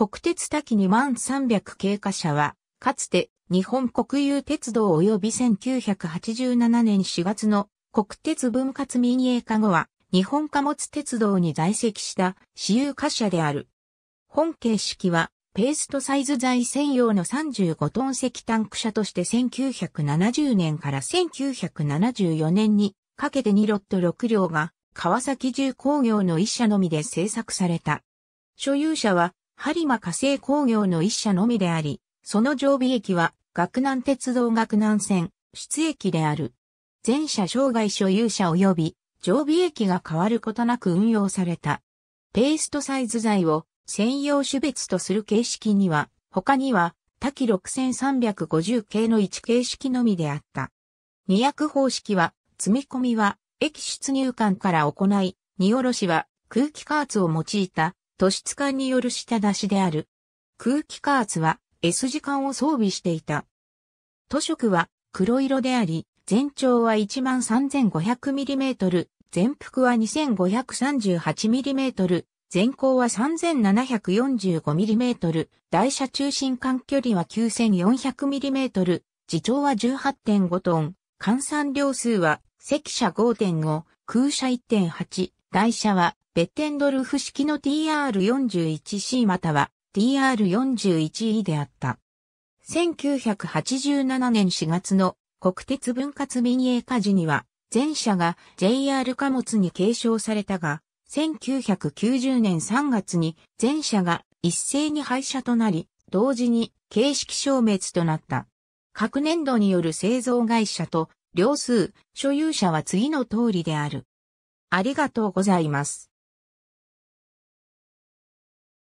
国鉄多岐2万300経過者は、かつて日本国有鉄道及び1987年4月の国鉄分割民営化後は、日本貨物鉄道に在籍した私有貨車である。本形式は、ペーストサイズ材専用の35トン石タンク車として1970年から1974年にかけて2ロット6両が川崎重工業の一社のみで製作された。所有者は播磨火星工業の一社のみであり、その常備駅は、学南鉄道学南線、出駅である。全社障害所有者及び、常備駅が変わることなく運用された。ペーストサイズ材を専用種別とする形式には、他には、多岐6350系の1形式のみであった。二役方式は、積み込みは、駅出入管から行い、荷下ろしは、空気加圧を用いた都市間による下出しである。空気加圧は S 字管を装備していた。都色は黒色であり、全長は 13,500mm、全幅は 2538mm、全高は 3745mm、台車中心間距離は 9400mm、自重は18.5トン、換算量数は、赤車5.5、空車1.8、台車はベッテンドルフ式の TR41C または TR41E であった。1987年4月の国鉄分割民営化時には、前者が JR 貨物に継承されたが、1990年3月に前者が一斉に廃車となり、同時に形式消滅となった。各年度による製造会社と両数所有者は次の通りである。ありがとうございます。